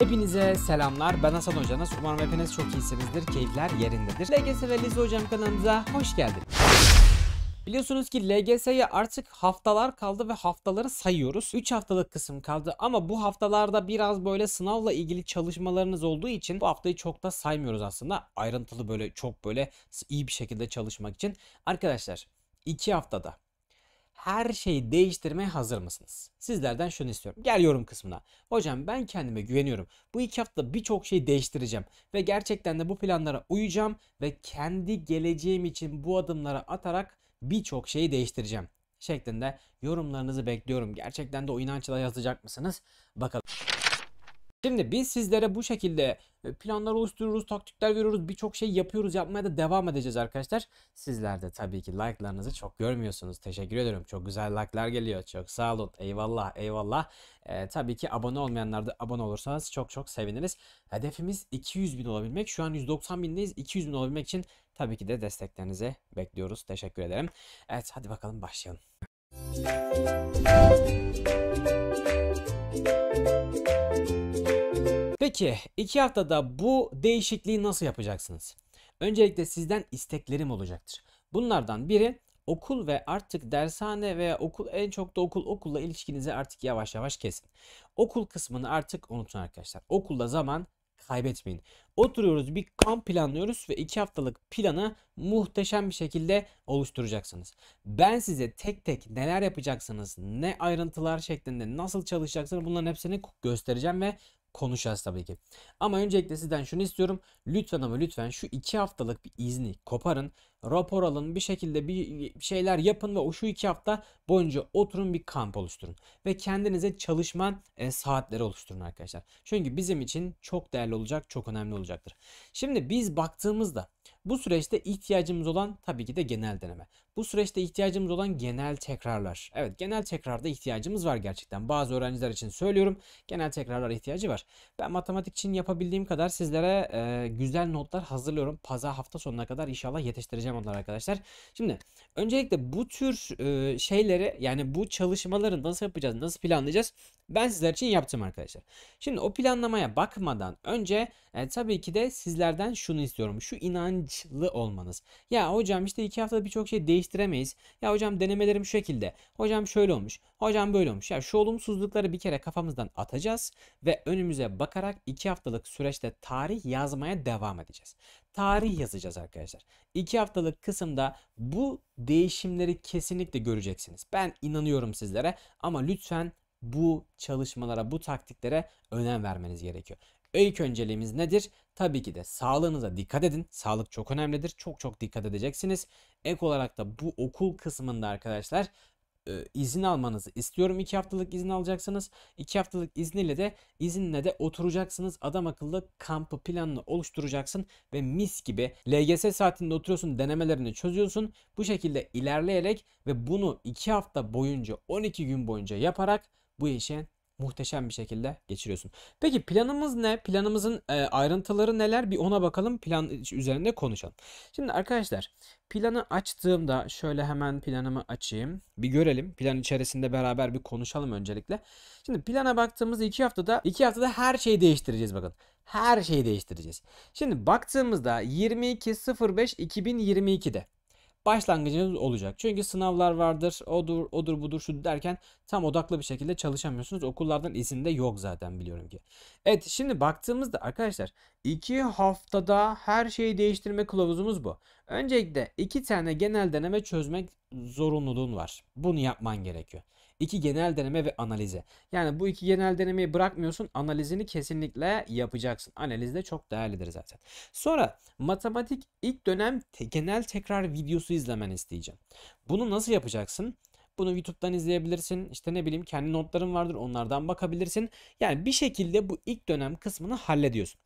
Hepinize selamlar. Ben Hasan Hocanız. Umarım hepiniz çok iyisinizdir. Keyifler yerindedir. LGS ve Lize Hocam kanalımıza hoş geldiniz. Biliyorsunuz ki LGS'ye artık haftalar kaldı ve haftaları sayıyoruz. 3 haftalık kısım kaldı ama bu haftalarda biraz böyle sınavla ilgili çalışmalarınız olduğu için bu haftayı çok da saymıyoruz aslında. Ayrıntılı böyle çok böyle iyi bir şekilde çalışmak için. Arkadaşlar 2 haftada her şeyi değiştirmeye hazır mısınız? Sizlerden şunu istiyorum. Gel yorum kısmına. Hocam ben kendime güveniyorum. Bu iki hafta birçok şeyi değiştireceğim. Ve gerçekten de bu planlara uyacağım. Ve kendi geleceğim için bu adımlara atarak birçok şeyi değiştireceğim. Şeklinde yorumlarınızı bekliyorum. Gerçekten de o inançla yazacak mısınız? Bakalım. Şimdi biz sizlere bu şekilde e, planlar oluşturuyoruz, taktikler veriyoruz, birçok şey yapıyoruz, yapmaya da devam edeceğiz arkadaşlar. Sizler de tabii ki like'larınızı çok görmüyorsunuz. Teşekkür ederim. Çok güzel like'lar geliyor. Çok sağ olun. Eyvallah, eyvallah. Ee, tabii ki abone olmayanlar da abone olursanız çok çok seviniriz. Hedefimiz 200 bin olabilmek. Şu an 190 bindeyiz. 200 bin olabilmek için tabii ki de desteklerinizi bekliyoruz. Teşekkür ederim. Evet hadi bakalım başlayalım. Peki iki haftada bu değişikliği nasıl yapacaksınız? Öncelikle sizden isteklerim olacaktır. Bunlardan biri okul ve artık dershane veya okul en çok da okul okulla ilişkinizi artık yavaş yavaş kesin. Okul kısmını artık unutun arkadaşlar. Okulda zaman kaybetmeyin. Oturuyoruz bir kamp planlıyoruz ve iki haftalık planı muhteşem bir şekilde oluşturacaksınız. Ben size tek tek neler yapacaksınız, ne ayrıntılar şeklinde nasıl çalışacaksınız bunların hepsini göstereceğim ve konuşacağız tabii ki. Ama öncelikle sizden şunu istiyorum. Lütfen ama lütfen şu 2 haftalık bir izni koparın rapor alın bir şekilde bir şeyler yapın ve o şu iki hafta boyunca oturun bir kamp oluşturun. Ve kendinize çalışma e, saatleri oluşturun arkadaşlar. Çünkü bizim için çok değerli olacak çok önemli olacaktır. Şimdi biz baktığımızda bu süreçte ihtiyacımız olan tabii ki de genel deneme. Bu süreçte ihtiyacımız olan genel tekrarlar. Evet genel tekrarda ihtiyacımız var gerçekten. Bazı öğrenciler için söylüyorum genel tekrarlar ihtiyacı var. Ben matematik için yapabildiğim kadar sizlere e, güzel notlar hazırlıyorum. Pazar hafta sonuna kadar inşallah yetiştireceğim konular arkadaşlar. Şimdi öncelikle bu tür e, şeyleri yani bu çalışmaları nasıl yapacağız, nasıl planlayacağız ben sizler için yaptım arkadaşlar. Şimdi o planlamaya bakmadan önce e, tabii ki de sizlerden şunu istiyorum. Şu inançlı olmanız. Ya hocam işte iki haftada birçok şey değiştiremeyiz. Ya hocam denemelerim şu şekilde. Hocam şöyle olmuş. Hocam böyle olmuş. Ya şu olumsuzlukları bir kere kafamızdan atacağız ve önümüze bakarak iki haftalık süreçte tarih yazmaya devam edeceğiz tarih yazacağız arkadaşlar. İki haftalık kısımda bu değişimleri kesinlikle göreceksiniz. Ben inanıyorum sizlere ama lütfen bu çalışmalara, bu taktiklere önem vermeniz gerekiyor. İlk önceliğimiz nedir? Tabii ki de sağlığınıza dikkat edin. Sağlık çok önemlidir. Çok çok dikkat edeceksiniz. Ek olarak da bu okul kısmında arkadaşlar e, izin almanızı istiyorum. 2 haftalık izin alacaksınız. 2 haftalık izniyle de izinle de oturacaksınız. Adam akıllı kampı planını oluşturacaksın ve mis gibi LGS saatinde oturuyorsun denemelerini çözüyorsun. Bu şekilde ilerleyerek ve bunu 2 hafta boyunca 12 gün boyunca yaparak bu işe muhteşem bir şekilde geçiriyorsun. Peki planımız ne? Planımızın e, ayrıntıları neler? Bir ona bakalım. Plan üzerinde konuşalım. Şimdi arkadaşlar planı açtığımda şöyle hemen planımı açayım. Bir görelim. Plan içerisinde beraber bir konuşalım öncelikle. Şimdi plana baktığımızda iki haftada iki haftada her şeyi değiştireceğiz bakın. Her şeyi değiştireceğiz. Şimdi baktığımızda 22.05.2022'de başlangıcınız olacak. Çünkü sınavlar vardır, odur, odur budur şu derken tam odaklı bir şekilde çalışamıyorsunuz. Okullardan izin de yok zaten biliyorum ki. Evet şimdi baktığımızda arkadaşlar 2 haftada her şeyi değiştirme kılavuzumuz bu. Öncelikle 2 tane genel deneme çözmek zorunluluğun var. Bunu yapman gerekiyor. İki genel deneme ve analize. Yani bu iki genel denemeyi bırakmıyorsun. Analizini kesinlikle yapacaksın. Analiz de çok değerlidir zaten. Sonra matematik ilk dönem te genel tekrar videosu izlemen isteyeceğim. Bunu nasıl yapacaksın? Bunu YouTube'dan izleyebilirsin. İşte ne bileyim kendi notların vardır onlardan bakabilirsin. Yani bir şekilde bu ilk dönem kısmını hallediyorsun.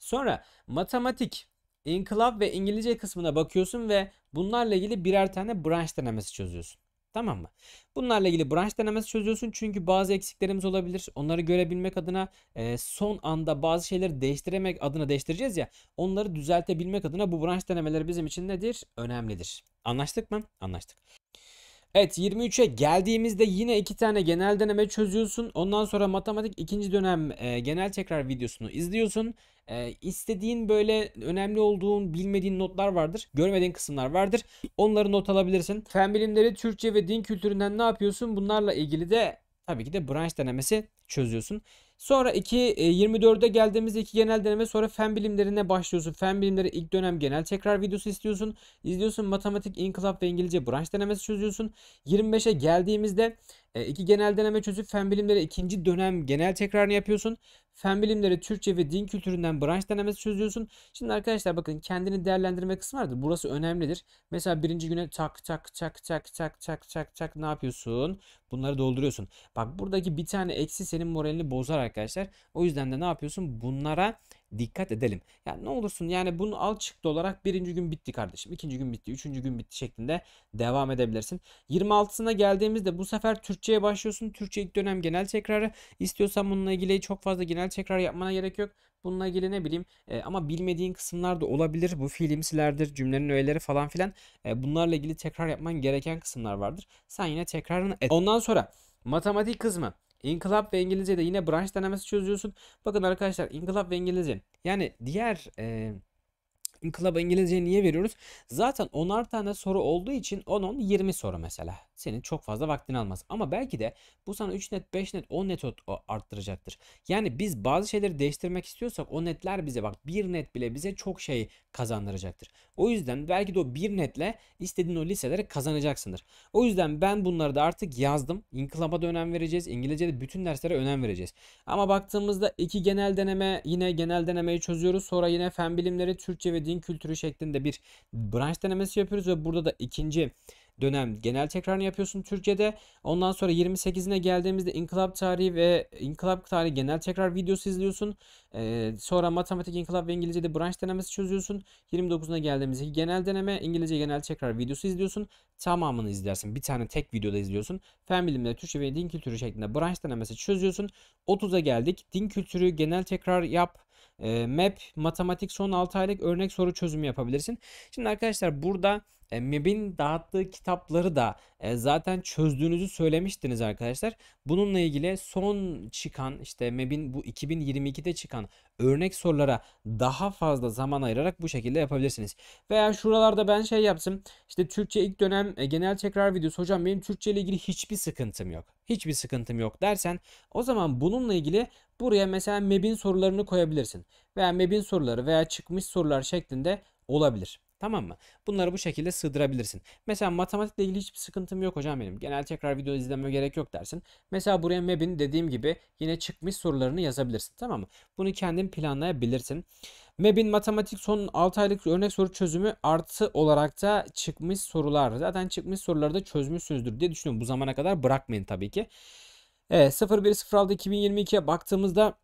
Sonra matematik, inkılap ve İngilizce kısmına bakıyorsun ve bunlarla ilgili birer tane branş denemesi çözüyorsun. Tamam mı? Bunlarla ilgili branş denemesi çözüyorsun. Çünkü bazı eksiklerimiz olabilir. Onları görebilmek adına e, son anda bazı şeyleri değiştiremek adına değiştireceğiz ya. Onları düzeltebilmek adına bu branş denemeleri bizim için nedir? Önemlidir. Anlaştık mı? Anlaştık. Evet 23'e geldiğimizde yine iki tane genel deneme çözüyorsun. Ondan sonra matematik ikinci dönem e, genel tekrar videosunu izliyorsun. E, istediğin böyle önemli olduğun bilmediğin notlar vardır. Görmediğin kısımlar vardır. Onları not alabilirsin. Fen bilimleri, Türkçe ve din kültüründen ne yapıyorsun? Bunlarla ilgili de Tabii ki de branş denemesi çözüyorsun. Sonra 2 24'e geldiğimizde iki genel deneme sonra fen bilimlerine başlıyorsun. Fen bilimleri ilk dönem genel tekrar videosu istiyorsun. İzliyorsun matematik, inkılap ve İngilizce branş denemesi çözüyorsun. 25'e geldiğimizde e, iki genel deneme çözüp fen bilimleri ikinci dönem genel tekrarını yapıyorsun. Fen bilimleri, Türkçe ve din kültüründen branş denemesi çözüyorsun. Şimdi arkadaşlar bakın kendini değerlendirme kısmı vardır. Burası önemlidir. Mesela birinci güne tak tak tak tak tak tak tak tak ne yapıyorsun? Bunları dolduruyorsun. Bak buradaki bir tane eksi senin moralini bozar arkadaşlar. O yüzden de ne yapıyorsun? Bunlara dikkat edelim. Yani ne olursun yani bunu al çıktı olarak birinci gün bitti kardeşim. ikinci gün bitti. Üçüncü gün bitti şeklinde devam edebilirsin. 26'sına geldiğimizde bu sefer Türkçe'ye başlıyorsun. Türkçe ilk dönem genel tekrarı. istiyorsan bununla ilgili çok fazla genel tekrar yapmana gerek yok. Bununla ilgili ne bileyim e, ama bilmediğin kısımlar da olabilir. Bu fiilimsilerdir, cümlenin öğeleri falan filan. E, bunlarla ilgili tekrar yapman gereken kısımlar vardır. Sen yine tekrarını et. Ondan sonra matematik kısmı. İnkılap ve İngilizce'de yine branş denemesi çözüyorsun. Bakın arkadaşlar İnkılap ve İngilizce yani diğer e, Club'a İngilizce niye veriyoruz? Zaten onar tane soru olduğu için 10-10 20 soru mesela. Senin çok fazla vaktini almaz. Ama belki de bu sana 3 net, 5 net, 10 net arttıracaktır. Yani biz bazı şeyleri değiştirmek istiyorsak o netler bize bak 1 net bile bize çok şey kazandıracaktır. O yüzden belki de o 1 netle istediğin o liseleri kazanacaksındır. O yüzden ben bunları da artık yazdım. İnkılaba da önem vereceğiz. İngilizce'de bütün derslere önem vereceğiz. Ama baktığımızda iki genel deneme yine genel denemeyi çözüyoruz. Sonra yine fen bilimleri, Türkçe ve din din kültürü şeklinde bir branş denemesi yapıyoruz ve burada da ikinci dönem genel tekrarını yapıyorsun Türkiye'de. Ondan sonra 28'ine geldiğimizde inkılap Tarihi ve inkılap Tarihi genel tekrar videosu izliyorsun. Ee, sonra Matematik, inkılap ve İngilizce'de branş denemesi çözüyorsun. 29'una geldiğimizde genel deneme, İngilizce genel tekrar videosu izliyorsun. Tamamını izlersin. Bir tane tek videoda izliyorsun. Fen bilimleri, Türkçe ve din kültürü şeklinde branş denemesi çözüyorsun. 30'a geldik. Din kültürü genel tekrar yap map, matematik son 6 aylık örnek soru çözümü yapabilirsin. Şimdi arkadaşlar burada e, MEB'in dağıttığı kitapları da e, zaten çözdüğünüzü söylemiştiniz arkadaşlar. Bununla ilgili son çıkan işte MEB'in bu 2022'de çıkan örnek sorulara daha fazla zaman ayırarak bu şekilde yapabilirsiniz. Veya şuralarda ben şey yapsam işte Türkçe ilk dönem e, genel tekrar videosu hocam benim Türkçe ile ilgili hiçbir sıkıntım yok. Hiçbir sıkıntım yok dersen o zaman bununla ilgili buraya mesela MEB'in sorularını koyabilirsin. Veya MEB'in soruları veya çıkmış sorular şeklinde olabilir. Tamam mı? Bunları bu şekilde sığdırabilirsin. Mesela matematikle ilgili hiçbir sıkıntım yok hocam benim. Genel tekrar video izleme gerek yok dersin. Mesela buraya MEB'in dediğim gibi yine çıkmış sorularını yazabilirsin. Tamam mı? Bunu kendin planlayabilirsin. MEB'in matematik son 6 aylık örnek soru çözümü artı olarak da çıkmış sorular. Zaten çıkmış soruları da çözmüşsünüzdür diye düşünüyorum. Bu zamana kadar bırakmayın tabii ki. Evet, 01.06.2022'ye baktığımızda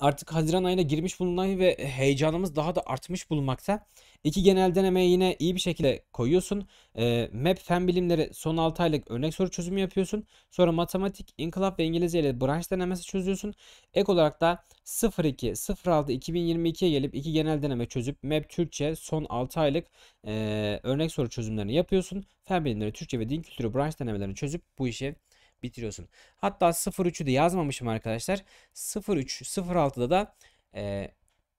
artık Haziran ayına girmiş bulunan ve heyecanımız daha da artmış bulunmakta. İki genel denemeye yine iyi bir şekilde koyuyorsun. E, MAP fen bilimleri son 6 aylık örnek soru çözümü yapıyorsun. Sonra matematik, inkılap ve İngilizce ile branş denemesi çözüyorsun. Ek olarak da 02 06 2022'ye gelip iki genel deneme çözüp MAP Türkçe son 6 aylık e, örnek soru çözümlerini yapıyorsun. Fen bilimleri, Türkçe ve din kültürü branş denemelerini çözüp bu işi bitiriyorsun. Hatta 0.3'ü de yazmamışım arkadaşlar. 0.3, 0.6'da da e,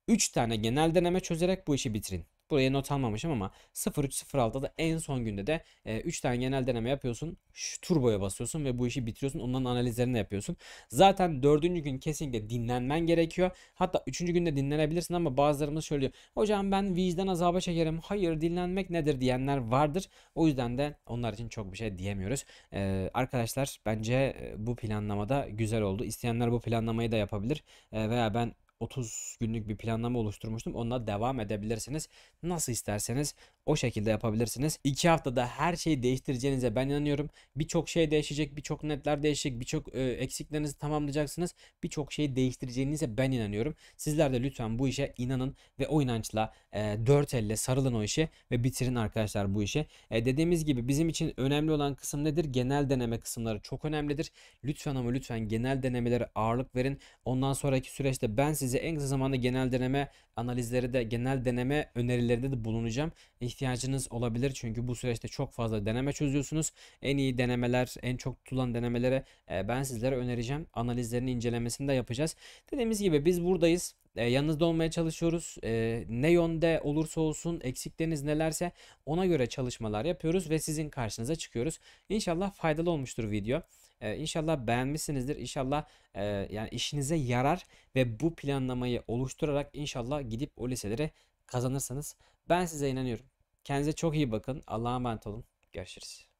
3 tane genel deneme çözerek bu işi bitirin. Buraya not almamışım ama 0306'da da en son günde de 3 e, tane genel deneme yapıyorsun. Şu turboya basıyorsun ve bu işi bitiriyorsun. Onların analizlerini yapıyorsun. Zaten 4. gün kesinlikle dinlenmen gerekiyor. Hatta 3. günde dinlenebilirsin ama bazılarımız şöyle diyor. Hocam ben vicdan azaba çekerim. Hayır dinlenmek nedir diyenler vardır. O yüzden de onlar için çok bir şey diyemiyoruz. E, arkadaşlar bence e, bu planlamada güzel oldu. İsteyenler bu planlamayı da yapabilir. E, veya ben 30 günlük bir planlama oluşturmuştum. Onunla devam edebilirsiniz. Nasıl isterseniz o şekilde yapabilirsiniz. 2 haftada her şeyi değiştireceğinize ben inanıyorum. Birçok şey değişecek, birçok netler değişecek, birçok e, eksiklerinizi tamamlayacaksınız. Birçok şeyi değiştireceğinize ben inanıyorum. Sizler de lütfen bu işe inanın ve o inançla e, 4 elle sarılın o işe ve bitirin arkadaşlar bu işe. E, dediğimiz gibi bizim için önemli olan kısım nedir? Genel deneme kısımları çok önemlidir. Lütfen ama lütfen genel denemelere ağırlık verin. Ondan sonraki süreçte ben size size en kısa zamanda genel deneme analizleri de genel deneme önerilerinde de bulunacağım. İhtiyacınız olabilir çünkü bu süreçte çok fazla deneme çözüyorsunuz. En iyi denemeler, en çok tutulan denemelere e, ben sizlere önereceğim. Analizlerini incelemesini de yapacağız. Dediğimiz gibi biz buradayız. E, yanınızda olmaya çalışıyoruz. E, ne yönde olursa olsun eksikleriniz nelerse ona göre çalışmalar yapıyoruz ve sizin karşınıza çıkıyoruz. İnşallah faydalı olmuştur video. E, inşallah beğenmişsinizdir. İnşallah e, yani işinize yarar ve bu planlamayı oluşturarak inşallah gidip o liselere kazanırsanız ben size inanıyorum. Kendinize çok iyi bakın. Allah'a emanet olun. Görüşürüz.